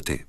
thé.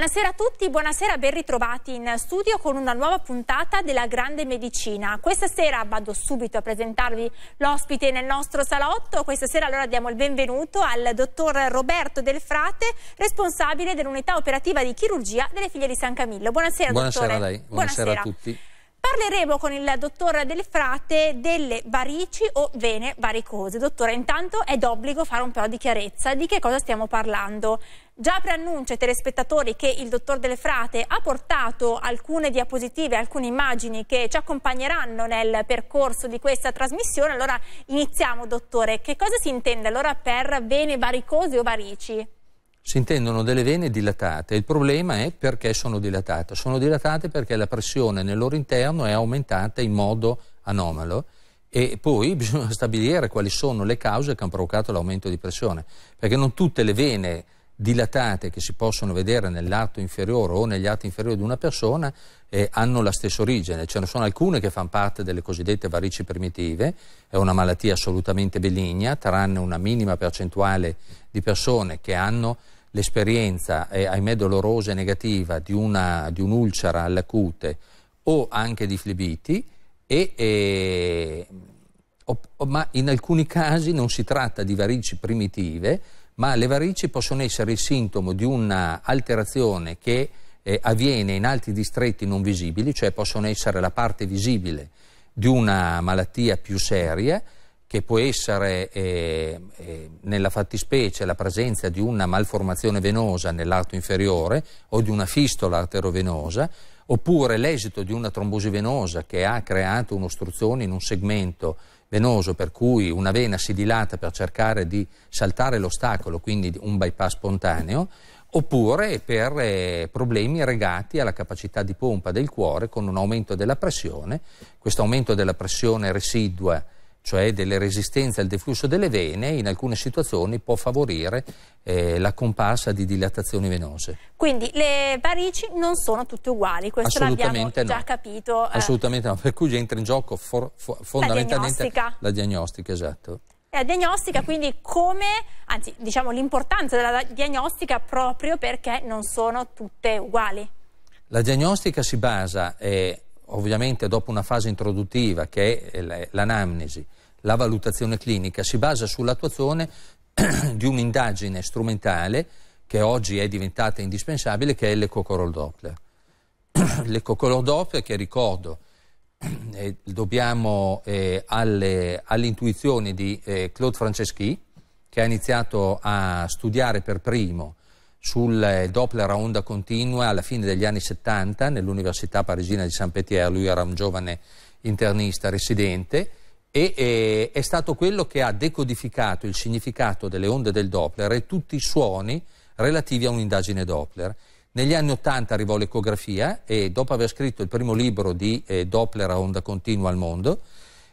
Buonasera a tutti, buonasera, ben ritrovati in studio con una nuova puntata della Grande Medicina. Questa sera vado subito a presentarvi l'ospite nel nostro salotto. Questa sera allora diamo il benvenuto al dottor Roberto Del Frate, responsabile dell'unità operativa di chirurgia delle figlie di San Camillo. Buonasera, buonasera dottore. a lei, buonasera, buonasera a tutti. Parleremo con il dottor Del Frate delle varici o vene varicose. Dottore, intanto è d'obbligo fare un po' di chiarezza di che cosa stiamo parlando. Già preannuncio ai telespettatori che il dottor Delle Frate ha portato alcune diapositive, alcune immagini che ci accompagneranno nel percorso di questa trasmissione. Allora iniziamo, dottore. Che cosa si intende allora per vene varicose o varici? Si intendono delle vene dilatate. Il problema è perché sono dilatate. Sono dilatate perché la pressione nel loro interno è aumentata in modo anomalo e poi bisogna stabilire quali sono le cause che hanno provocato l'aumento di pressione, perché non tutte le vene dilatate che si possono vedere nell'arto inferiore o negli arti inferiori di una persona eh, hanno la stessa origine, ce ne sono alcune che fanno parte delle cosiddette varici primitive, è una malattia assolutamente benigna, tranne una minima percentuale di persone che hanno l'esperienza, eh, ahimè dolorosa e negativa, di, un'ulcera alla cute o anche di flebiti, e, eh, ma in alcuni casi non si tratta di varici primitive, ma le varici possono essere il sintomo di un'alterazione che eh, avviene in altri distretti non visibili, cioè possono essere la parte visibile di una malattia più seria, che può essere eh, eh, nella fattispecie la presenza di una malformazione venosa nell'arto inferiore o di una fistola arterovenosa, oppure l'esito di una trombosi venosa che ha creato un'ostruzione in un segmento venoso per cui una vena si dilata per cercare di saltare l'ostacolo, quindi un bypass spontaneo, oppure per eh, problemi legati alla capacità di pompa del cuore con un aumento della pressione, questo aumento della pressione residua cioè delle resistenze al deflusso delle vene, in alcune situazioni può favorire eh, la comparsa di dilatazioni venose. Quindi le varici non sono tutte uguali, questo l'abbiamo già no. capito. Eh. Assolutamente no, per cui entra in gioco for, for, fondamentalmente la diagnostica. la diagnostica, esatto. La diagnostica, quindi come, anzi diciamo l'importanza della diagnostica proprio perché non sono tutte uguali. La diagnostica si basa eh, ovviamente dopo una fase introduttiva che è eh, l'anamnesi, la valutazione clinica si basa sull'attuazione di un'indagine strumentale che oggi è diventata indispensabile, che è l'ecocorol Doppler. l'ecocorol Doppler che ricordo eh, dobbiamo eh, alle, all'intuizione di eh, Claude Franceschi, che ha iniziato a studiare per primo sul Doppler a onda continua alla fine degli anni 70 nell'Università Parigina di saint Petier, lui era un giovane internista residente, e eh, è stato quello che ha decodificato il significato delle onde del Doppler e tutti i suoni relativi a un'indagine Doppler. Negli anni Ottanta arrivò l'ecografia e dopo aver scritto il primo libro di eh, Doppler a onda continua al mondo,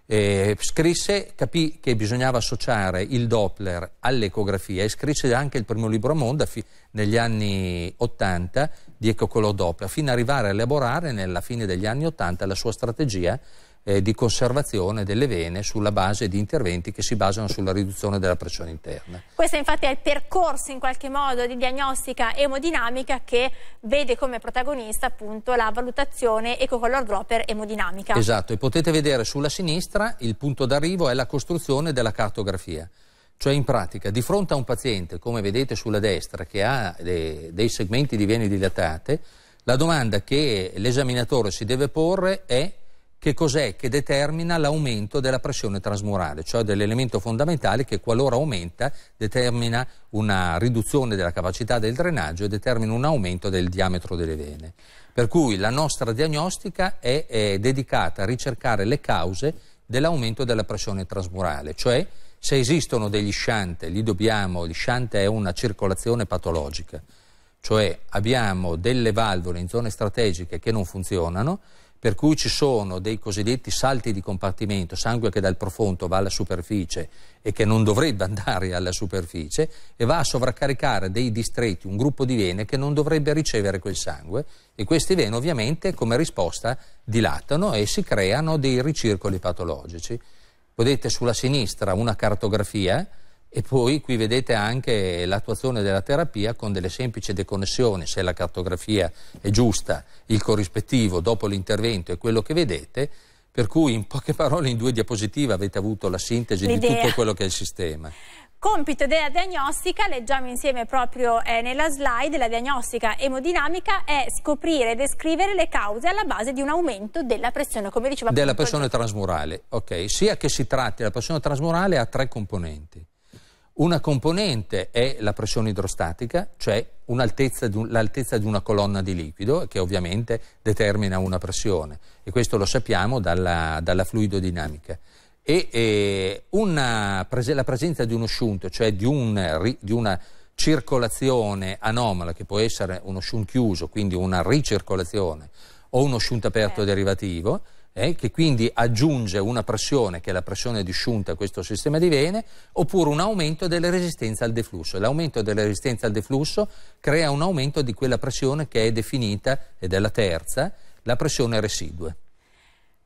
eh, scrisse, capì che bisognava associare il Doppler all'ecografia e scrisse anche il primo libro a Monda negli anni 80 di Ecocolò Doppler, fino ad arrivare a elaborare nella fine degli anni 80 la sua strategia eh, di conservazione delle vene sulla base di interventi che si basano sulla riduzione della pressione interna. Questo infatti è il percorso in qualche modo di diagnostica emodinamica che vede come protagonista appunto la valutazione ecocolor dropper emodinamica. Esatto, e potete vedere sulla sinistra il punto d'arrivo è la costruzione della cartografia. Cioè in pratica di fronte a un paziente, come vedete sulla destra, che ha dei, dei segmenti di vene dilatate, la domanda che l'esaminatore si deve porre è che cos'è che determina l'aumento della pressione trasmurale, cioè dell'elemento fondamentale che qualora aumenta determina una riduzione della capacità del drenaggio e determina un aumento del diametro delle vene. Per cui la nostra diagnostica è, è dedicata a ricercare le cause dell'aumento della pressione trasmurale, cioè se esistono degli shunt, li dobbiamo, gli shunt è una circolazione patologica, cioè abbiamo delle valvole in zone strategiche che non funzionano per cui ci sono dei cosiddetti salti di compartimento, sangue che dal profondo va alla superficie e che non dovrebbe andare alla superficie e va a sovraccaricare dei distretti, un gruppo di vene che non dovrebbe ricevere quel sangue e questi vene ovviamente come risposta dilatano e si creano dei ricircoli patologici. Vedete sulla sinistra una cartografia e poi qui vedete anche l'attuazione della terapia con delle semplici deconnessioni, se la cartografia è giusta, il corrispettivo dopo l'intervento è quello che vedete, per cui in poche parole in due diapositive avete avuto la sintesi di tutto quello che è il sistema. Compito della diagnostica, leggiamo insieme proprio eh, nella slide, la diagnostica emodinamica è scoprire e descrivere le cause alla base di un aumento della pressione, come diceva... Della pressione transmurale, ok. Sia che si tratti, la pressione transmurale ha tre componenti. Una componente è la pressione idrostatica, cioè l'altezza di una colonna di liquido che ovviamente determina una pressione e questo lo sappiamo dalla, dalla fluidodinamica. E, e una, la presenza di uno shunt, cioè di, un, di una circolazione anomala che può essere uno shunt chiuso, quindi una ricircolazione o uno shunt aperto eh. derivativo, eh, che quindi aggiunge una pressione, che è la pressione disciunta a questo sistema di vene, oppure un aumento della resistenza al deflusso. L'aumento della resistenza al deflusso crea un aumento di quella pressione che è definita, ed è la terza, la pressione residue.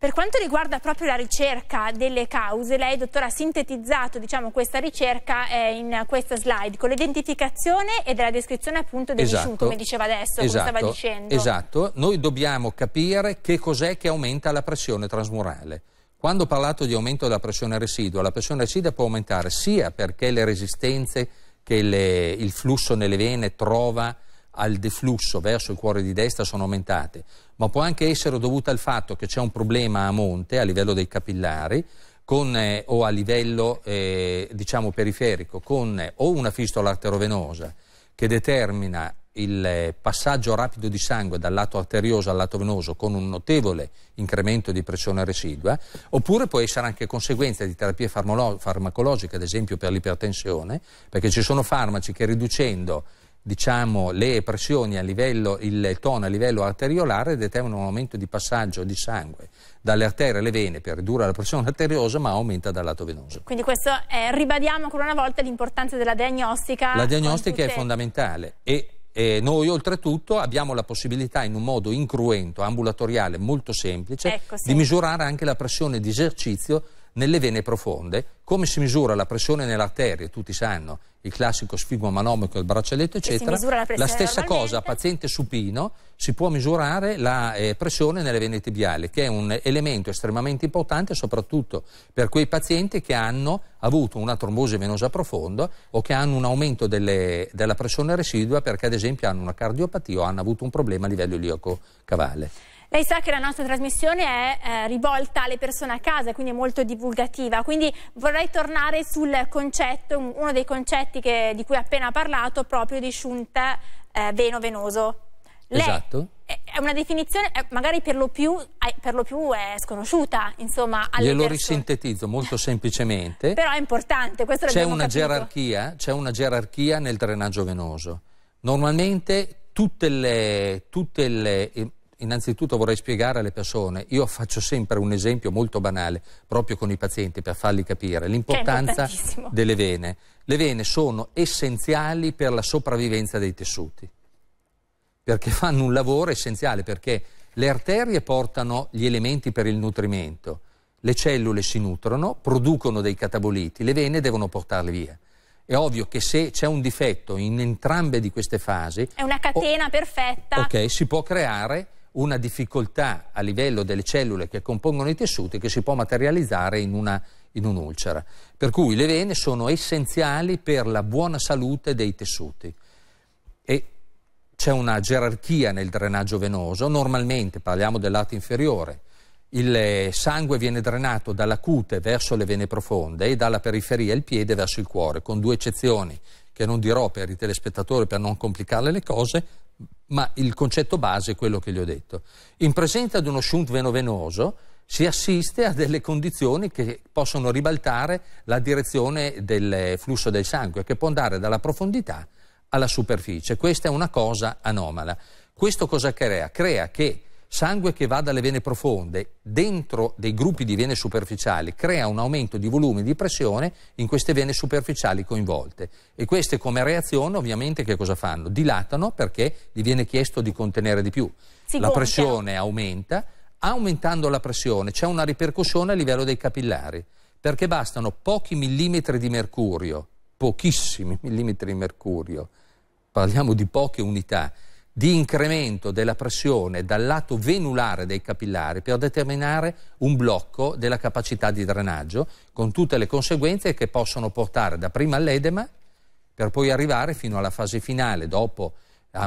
Per quanto riguarda proprio la ricerca delle cause, lei dottora ha sintetizzato diciamo, questa ricerca eh, in questa slide con l'identificazione e della descrizione appunto del esatto. come diceva adesso, esatto. come stava esatto. dicendo. Esatto, noi dobbiamo capire che cos'è che aumenta la pressione transmurale. Quando ho parlato di aumento della pressione residua, la pressione residua può aumentare sia perché le resistenze che le, il flusso nelle vene trova al deflusso verso il cuore di destra sono aumentate, ma può anche essere dovuta al fatto che c'è un problema a monte, a livello dei capillari, con, eh, o a livello eh, diciamo periferico, con eh, o una fistola arterovenosa che determina il eh, passaggio rapido di sangue dal lato arterioso al lato venoso con un notevole incremento di pressione residua, oppure può essere anche conseguenza di terapie farmacologiche, ad esempio per l'ipertensione, perché ci sono farmaci che riducendo diciamo, le pressioni a livello, il tono a livello arteriolare determinano un aumento di passaggio di sangue dalle arterie alle vene per ridurre la pressione arteriosa ma aumenta dal lato venoso. Quindi questo è, ribadiamo ancora una volta l'importanza della diagnostica. La diagnostica tutte... è fondamentale e e noi oltretutto abbiamo la possibilità in un modo incruento, ambulatoriale, molto semplice, ecco, sì. di misurare anche la pressione di esercizio nelle vene profonde, come si misura la pressione nell'arteria? tutti sanno, il classico manomico il braccialetto, eccetera. La, la, stessa cosa, paziente supino, si può misurare la eh, pressione nelle vene tibiali, che è un elemento estremamente importante soprattutto per quei pazienti che hanno avuto una trombosi venosa profonda o che hanno un aumento delle, della pressione residua perché ad esempio hanno una cardiopatia o hanno avuto un problema a livello ilioco-cavale. Lei sa che la nostra trasmissione è eh, rivolta alle persone a casa, quindi è molto divulgativa, quindi vorrei tornare sul concetto, uno dei concetti che, di cui ha appena parlato, proprio di shunt eh, veno-venoso. Esatto. È una definizione, eh, magari per lo più, eh, per lo più è sconosciuta, insomma. Glielo persone. risintetizzo molto semplicemente. Però è importante, questo c'è una, gerarchia, c'è una gerarchia nel drenaggio venoso. Normalmente tutte le, tutte le innanzitutto vorrei spiegare alle persone, io faccio sempre un esempio molto banale, proprio con i pazienti, per farli capire eh, l'importanza delle vene. Le vene sono essenziali per la sopravvivenza dei tessuti, perché fanno un lavoro essenziale, perché le arterie portano gli elementi per il nutrimento, le cellule si nutrono, producono dei cataboliti, le vene devono portarli via. È ovvio che se c'è un difetto in entrambe di queste fasi... È una catena o, perfetta. Ok, si può creare una difficoltà a livello delle cellule che compongono i tessuti che si può materializzare in, una, in un'ulcera. Per cui le vene sono essenziali per la buona salute dei tessuti. E c'è una gerarchia nel drenaggio venoso, normalmente parliamo del lato inferiore, il sangue viene drenato dalla cute verso le vene profonde e dalla periferia il piede verso il cuore, con due eccezioni che non dirò per i telespettatori per non complicarle le cose, ma il concetto base è quello che gli ho detto. In presenza di uno shunt venovenoso si assiste a delle condizioni che possono ribaltare la direzione del flusso del sangue, che può andare dalla profondità alla superficie. Questa è una cosa anomala. Questo cosa crea? Crea che sangue che va dalle vene profonde dentro dei gruppi di vene superficiali crea un aumento di volume e di pressione in queste vene superficiali coinvolte e queste come reazione ovviamente che cosa fanno? Dilatano perché gli viene chiesto di contenere di più. Si la pressione aumenta, aumentando la pressione c'è una ripercussione a livello dei capillari perché bastano pochi millimetri di mercurio, pochissimi millimetri di mercurio, parliamo di poche unità di incremento della pressione dal lato venulare dei capillari per determinare un blocco della capacità di drenaggio con tutte le conseguenze che possono portare dapprima all'edema per poi arrivare fino alla fase finale dopo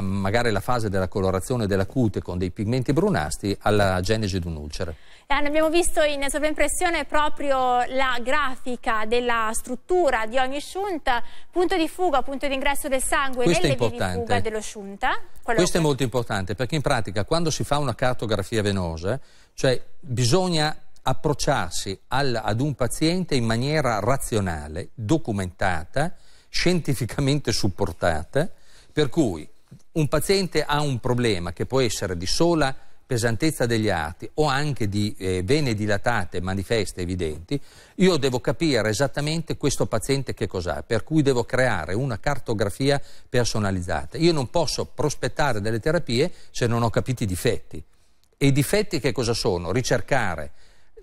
magari la fase della colorazione della cute con dei pigmenti brunasti alla genesi di un un'ulcera. Eh, abbiamo visto in sovraimpressione proprio la grafica della struttura di ogni shunt, punto di fuga, punto di ingresso del sangue Questo nelle vie di fuga dello shunt. Questo è molto importante perché in pratica quando si fa una cartografia venosa, cioè bisogna approcciarsi al, ad un paziente in maniera razionale, documentata, scientificamente supportata, per cui un paziente ha un problema che può essere di sola pesantezza degli arti o anche di eh, vene dilatate manifeste evidenti, io devo capire esattamente questo paziente che cos'ha, per cui devo creare una cartografia personalizzata. Io non posso prospettare delle terapie se non ho capito i difetti. E i difetti che cosa sono? Ricercare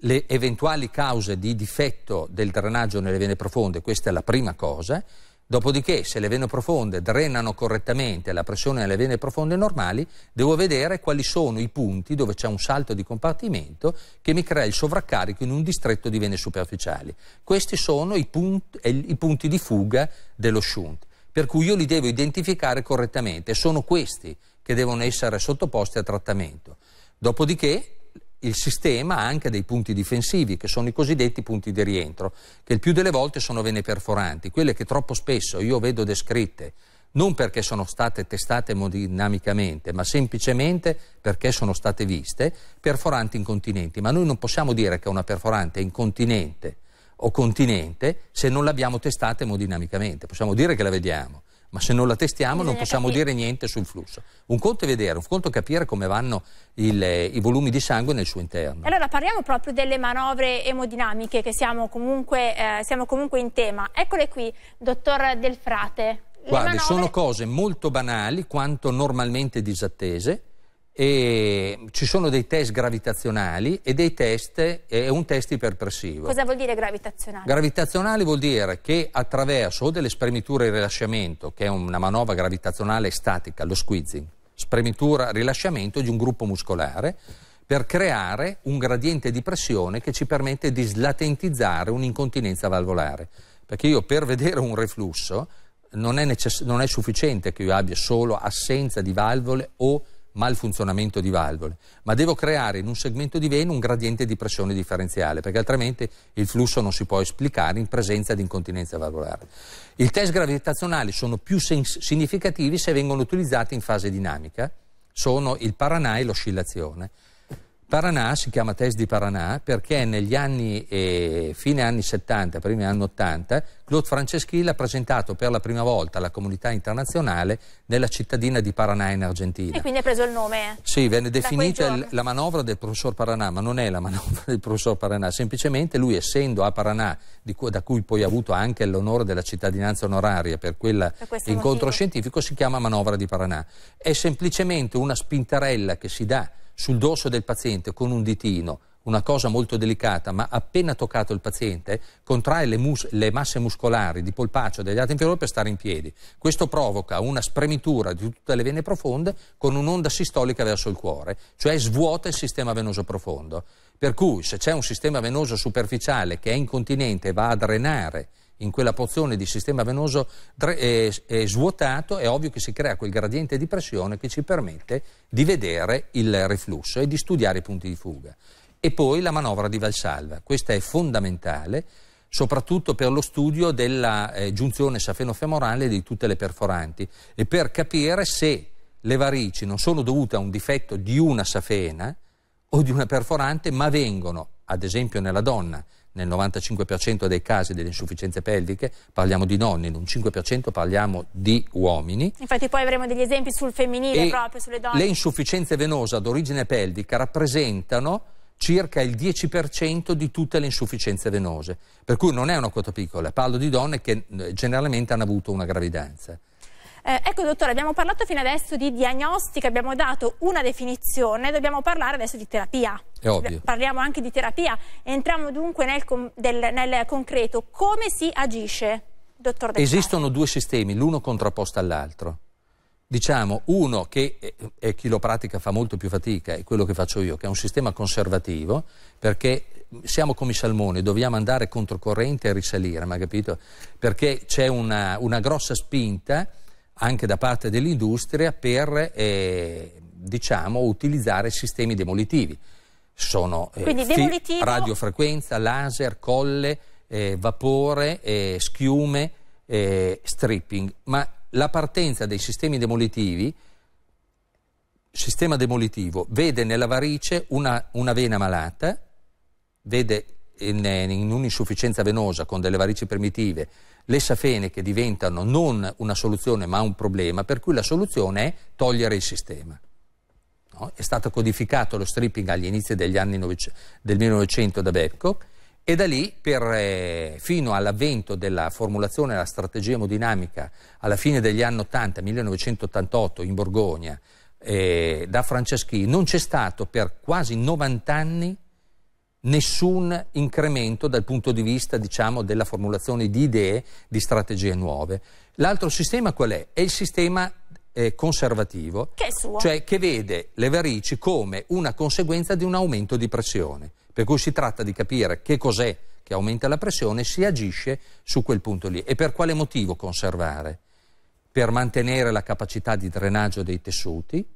le eventuali cause di difetto del drenaggio nelle vene profonde, questa è la prima cosa, Dopodiché, se le vene profonde drenano correttamente la pressione nelle vene profonde normali, devo vedere quali sono i punti dove c'è un salto di compartimento che mi crea il sovraccarico in un distretto di vene superficiali. Questi sono i, punti, i punti di fuga dello shunt, per cui io li devo identificare correttamente. Sono questi che devono essere sottoposti a trattamento. Dopodiché, il sistema ha anche dei punti difensivi, che sono i cosiddetti punti di rientro, che il più delle volte sono vene perforanti, quelle che troppo spesso io vedo descritte non perché sono state testate emodinamicamente, ma semplicemente perché sono state viste perforanti incontinenti. Ma noi non possiamo dire che una perforante è incontinente o continente se non l'abbiamo testata emodinamicamente, possiamo dire che la vediamo ma se non la testiamo Bisogna non possiamo capire. dire niente sul flusso. Un conto è vedere, un conto è capire come vanno il, eh, i volumi di sangue nel suo interno. Allora parliamo proprio delle manovre emodinamiche che siamo comunque, eh, siamo comunque in tema. Eccole qui, dottor Del Frate. Guardi, manovre... sono cose molto banali quanto normalmente disattese e ci sono dei test gravitazionali e dei test, è un test iperpressivo. Cosa vuol dire gravitazionale? Gravitazionale vuol dire che attraverso o delle spremiture e rilasciamento, che è una manovra gravitazionale statica, lo squeezing, spremitura, rilasciamento di un gruppo muscolare, per creare un gradiente di pressione che ci permette di slatentizzare un'incontinenza valvolare. Perché io per vedere un reflusso non è, non è sufficiente che io abbia solo assenza di valvole o malfunzionamento di valvole, ma devo creare in un segmento di vena un gradiente di pressione differenziale, perché altrimenti il flusso non si può esplicare in presenza di incontinenza valvolare. I test gravitazionali sono più significativi se vengono utilizzati in fase dinamica, sono il paranà e l'oscillazione. Paranà si chiama test di Paranà perché negli anni, eh, fine anni 70, primi anni 80, Claude Franceschini l'ha presentato per la prima volta alla comunità internazionale nella cittadina di Paranà in Argentina. E quindi ha preso il nome? Sì, venne definita la manovra del professor Paranà, ma non è la manovra del professor Paranà, semplicemente lui essendo a Paranà, cui, da cui poi ha avuto anche l'onore della cittadinanza onoraria per quell'incontro scientifico, si chiama manovra di Paranà. È semplicemente una spintarella che si dà sul dorso del paziente con un ditino, una cosa molto delicata, ma appena toccato il paziente contrae le, mus le masse muscolari di polpaccio degli altri inferiori per stare in piedi. Questo provoca una spremitura di tutte le vene profonde con un'onda sistolica verso il cuore, cioè svuota il sistema venoso profondo. Per cui se c'è un sistema venoso superficiale che è incontinente e va a drenare in quella porzione di sistema venoso è eh, eh, svuotato, è ovvio che si crea quel gradiente di pressione che ci permette di vedere il riflusso e di studiare i punti di fuga. E poi la manovra di Valsalva, questa è fondamentale soprattutto per lo studio della eh, giunzione safeno-femorale di tutte le perforanti e per capire se le varici non sono dovute a un difetto di una safena o di una perforante, ma vengono, ad esempio nella donna, nel 95% dei casi delle insufficienze pelviche parliamo di donne, in un 5% parliamo di uomini. Infatti poi avremo degli esempi sul femminile e proprio, sulle donne. Le insufficienze venose ad origine pelvica rappresentano circa il 10% di tutte le insufficienze venose, per cui non è una quota piccola, parlo di donne che eh, generalmente hanno avuto una gravidanza. Eh, ecco dottore, abbiamo parlato fino adesso di diagnostica, abbiamo dato una definizione, dobbiamo parlare adesso di terapia. È ovvio. Parliamo anche di terapia, entriamo dunque nel, del, nel concreto. Come si agisce, dottor De Esistono due sistemi, l'uno contrapposto all'altro. Diciamo, uno che e chi lo pratica fa molto più fatica, è quello che faccio io, che è un sistema conservativo, perché siamo come i salmoni, dobbiamo andare controcorrente e risalire, ma capito? Perché c'è una, una grossa spinta anche da parte dell'industria per eh, diciamo, utilizzare sistemi demolitivi. Sono eh, demolitivo... radiofrequenza, laser, colle, eh, vapore, eh, schiume, eh, stripping, ma la partenza dei sistemi demolitivi sistema demolitivo vede nella varice una, una vena malata, vede in, eh, in un'insufficienza venosa con delle varici primitive le safene che diventano non una soluzione ma un problema, per cui la soluzione è togliere il sistema. No? È stato codificato lo stripping agli inizi degli anni novec- del 1900 da Babcock e da lì per, eh, fino all'avvento della formulazione della strategia emodinamica alla fine degli anni 80, 1988 in Borgogna, eh, da Franceschi, non c'è stato per quasi 90 anni nessun incremento dal punto di vista diciamo, della formulazione di idee, di strategie nuove. L'altro sistema qual è? È il sistema eh, conservativo, che cioè che vede le varici come una conseguenza di un aumento di pressione, per cui si tratta di capire che cos'è che aumenta la pressione, e si agisce su quel punto lì e per quale motivo conservare? Per mantenere la capacità di drenaggio dei tessuti,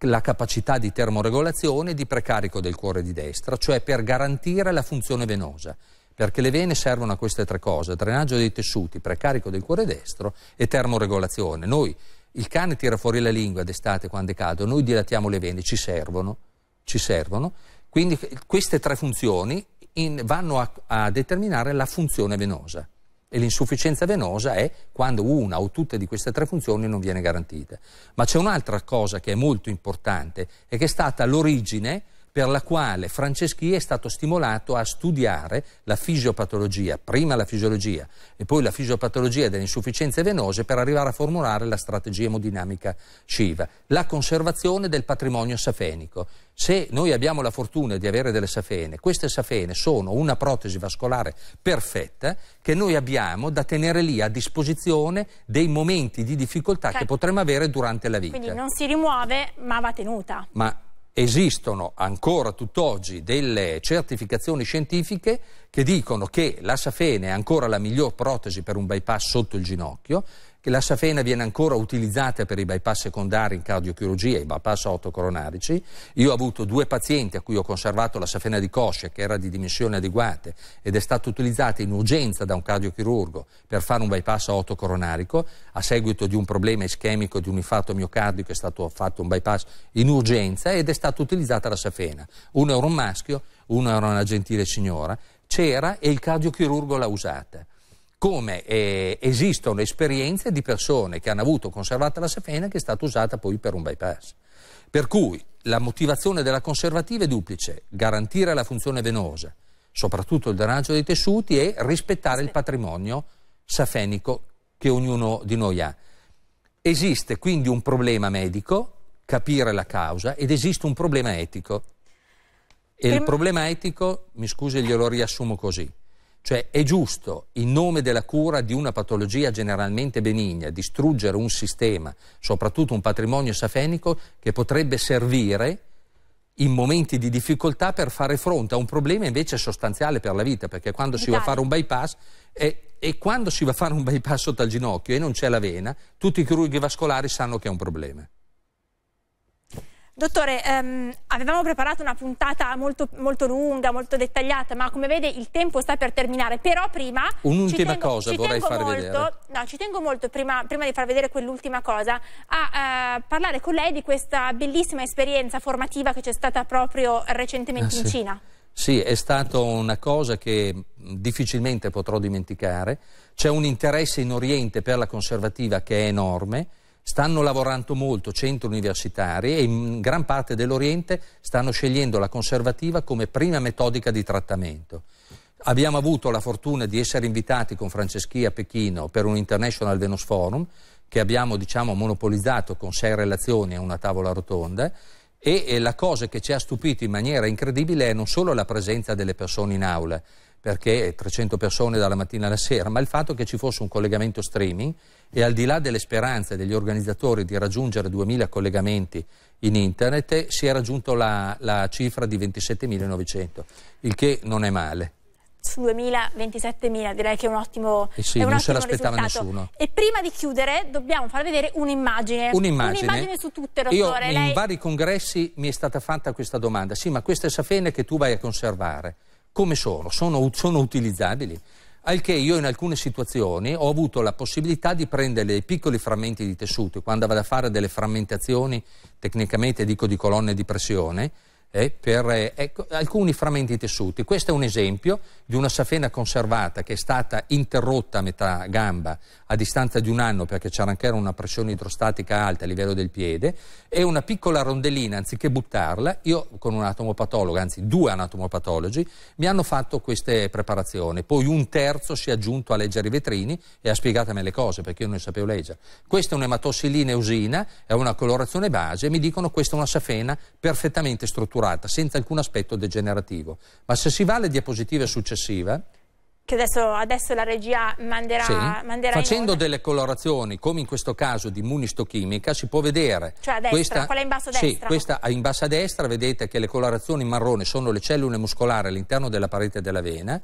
la capacità di termoregolazione e di precarico del cuore di destra, cioè per garantire la funzione venosa, perché le vene servono a queste tre cose, drenaggio dei tessuti, precarico del cuore destro e termoregolazione. Noi, il cane tira fuori la lingua d'estate quando è caldo, noi dilatiamo le vene, ci servono, ci servono. Quindi queste tre funzioni in, vanno a, a determinare la funzione venosa. E l'insufficienza venosa è quando una o tutte di queste tre funzioni non viene garantita. Ma c'è un'altra cosa che è molto importante e che è stata l'origine per la quale Franceschi è stato stimolato a studiare la fisiopatologia, prima la fisiologia e poi la fisiopatologia delle insufficienze venose per arrivare a formulare la strategia emodinamica Shiva, la conservazione del patrimonio safenico. Se noi abbiamo la fortuna di avere delle safene, queste safene sono una protesi vascolare perfetta che noi abbiamo da tenere lì a disposizione dei momenti di difficoltà che potremmo avere durante la vita. Quindi non si rimuove ma va tenuta. Ma esistono ancora tutt'oggi delle certificazioni scientifiche che dicono che la safene è ancora la miglior protesi per un bypass sotto il ginocchio che la safena viene ancora utilizzata per i bypass secondari in cardiochirurgia, i bypass autocoronarici. Io ho avuto due pazienti a cui ho conservato la safena di coscia, che era di dimensioni adeguate, ed è stata utilizzata in urgenza da un cardiochirurgo per fare un bypass autocoronarico. A seguito di un problema ischemico, di un infarto miocardico, è stato fatto un bypass in urgenza ed è stata utilizzata la safena. Uno era un maschio, uno era una gentile signora, c'era e il cardiochirurgo l'ha usata come eh, esistono esperienze di persone che hanno avuto conservata la safena che è stata usata poi per un bypass. Per cui la motivazione della conservativa è duplice, garantire la funzione venosa, soprattutto il drenaggio dei tessuti e rispettare il patrimonio safenico che ognuno di noi ha. Esiste quindi un problema medico, capire la causa, ed esiste un problema etico. E il problema etico, mi scusi, glielo riassumo così. Cioè è giusto, in nome della cura di una patologia generalmente benigna, distruggere un sistema, soprattutto un patrimonio safenico, che potrebbe servire in momenti di difficoltà per fare fronte a un problema invece sostanziale per la vita, perché quando si va a fare un bypass e, eh, e quando si va a fare un bypass sotto al ginocchio e non c'è la vena, tutti i chirurghi vascolari sanno che è un problema. Dottore, ehm, avevamo preparato una puntata molto, molto, lunga, molto dettagliata, ma come vede il tempo sta per terminare. Però prima... Un'ultima tengo, cosa vorrei far molto, vedere. No, ci tengo molto, prima, prima di far vedere quell'ultima cosa, a eh, parlare con lei di questa bellissima esperienza formativa che c'è stata proprio recentemente ah, sì. in Cina. Sì, è stata una cosa che difficilmente potrò dimenticare. C'è un interesse in Oriente per la conservativa che è enorme stanno lavorando molto centri universitari e in gran parte dell'Oriente stanno scegliendo la conservativa come prima metodica di trattamento. Abbiamo avuto la fortuna di essere invitati con Franceschi a Pechino per un International Venus Forum che abbiamo diciamo, monopolizzato con sei relazioni a una tavola rotonda e, e la cosa che ci ha stupito in maniera incredibile è non solo la presenza delle persone in aula, perché 300 persone dalla mattina alla sera, ma il fatto che ci fosse un collegamento streaming e al di là delle speranze degli organizzatori di raggiungere 2.000 collegamenti in internet si è raggiunto la, la cifra di 27.900, il che non è male su 2.000, 27.000, direi che è un ottimo, eh sì, è un non se l'aspettava Nessuno. E prima di chiudere dobbiamo far vedere un'immagine. Un'immagine? Un su tutte, dottore. Io, Lei... in vari congressi mi è stata fatta questa domanda. Sì, ma queste safene che tu vai a conservare come sono? Sono, sono utilizzabili? al che io in alcune situazioni ho avuto la possibilità di prendere dei piccoli frammenti di tessuto, quando vado a fare delle frammentazioni, tecnicamente dico di colonne di pressione, eh, per eh, ecco, alcuni frammenti tessuti. Questo è un esempio di una safena conservata che è stata interrotta a metà gamba a distanza di un anno perché c'era anche una pressione idrostatica alta a livello del piede e una piccola rondellina, anziché buttarla, io con un atomopatologo, anzi due anatomopatologi, mi hanno fatto queste preparazioni. Poi un terzo si è aggiunto a leggere i vetrini e ha spiegato a me le cose perché io non le sapevo leggere. Questa è un'ematossilinea usina, è una colorazione base e mi dicono questa è una safena perfettamente strutturata strutturata, senza alcun aspetto degenerativo. Ma se si va alle diapositive successive... Che adesso, adesso la regia manderà... Sì, manderà facendo delle colorazioni, come in questo caso di munistochimica, si può vedere... Cioè a destra, questa, quella in basso a destra. Sì, questa in basso a destra, vedete che le colorazioni marrone sono le cellule muscolari all'interno della parete della vena,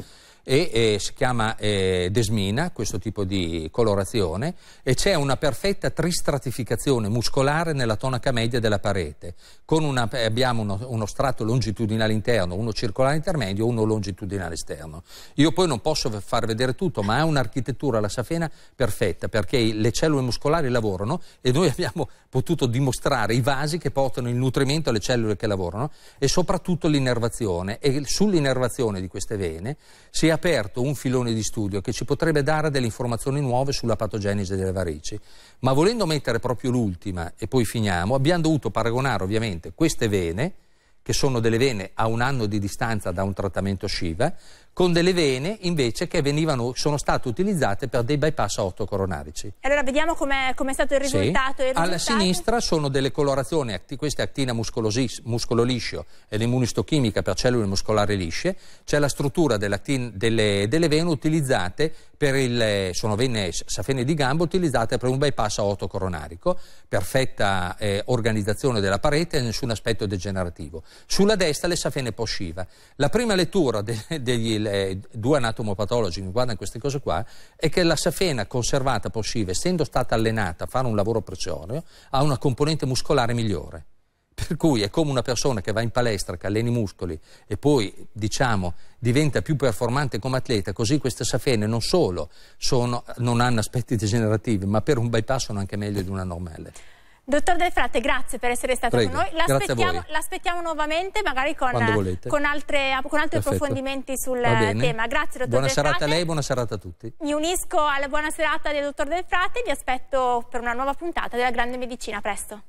e, e si chiama eh, desmina, questo tipo di colorazione, e c'è una perfetta tristratificazione muscolare nella tonaca media della parete. Una, eh, abbiamo uno, uno, strato longitudinale interno, uno circolare intermedio e uno longitudinale esterno. Io poi non posso far vedere tutto, ma è un'architettura, la Safena, perfetta, perché le cellule muscolari lavorano e noi abbiamo potuto dimostrare i vasi che portano il nutrimento alle cellule che lavorano e soprattutto l'innervazione. E sull'innervazione di queste vene si riaperto un filone di studio che ci potrebbe dare delle informazioni nuove sulla patogenesi delle varici, ma volendo mettere proprio l'ultima e poi finiamo, abbiamo dovuto paragonare ovviamente queste vene che sono delle vene a un anno di distanza da un trattamento Shiva, con delle vene invece che venivano, sono state utilizzate per dei bypass a otto coronarici. Allora vediamo com'è, com stato il risultato. Sì. Il Alla sinistra sono delle colorazioni, questa è actina muscolo liscio e l'immunistochimica per cellule muscolari lisce, c'è la struttura delle, delle vene utilizzate per il, eh, sono vene, safene di gamba utilizzate per un bypass aortocoronarico, perfetta eh, organizzazione della parete e nessun aspetto degenerativo. Sulla destra le safene posciva. La prima lettura de, degli le, eh, due anatomopatologi che guardano queste cose qua è che la safena conservata posciva, essendo stata allenata a fare un lavoro precario, ha una componente muscolare migliore. Per cui è come una persona che va in palestra, che allena i muscoli e poi, diciamo, diventa più performante come atleta, così queste safene non solo sono, non hanno aspetti degenerativi, ma per un bypass sono anche meglio di una normale. Dottor De Frate, grazie per essere stato Prego, con noi. L'aspettiamo, nuovamente, magari con, con, altre, con altri Perfetto. approfondimimenti sul tema. Grazie, dottor buona Del Frate. Buona serata a lei, buona serata a tutti. Mi unisco alla buona serata del dottor De Frate e vi aspetto per una nuova puntata della Grande Medicina. presto.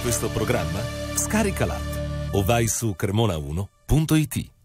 questo programma? Scarica l'app o vai su cremona1.it.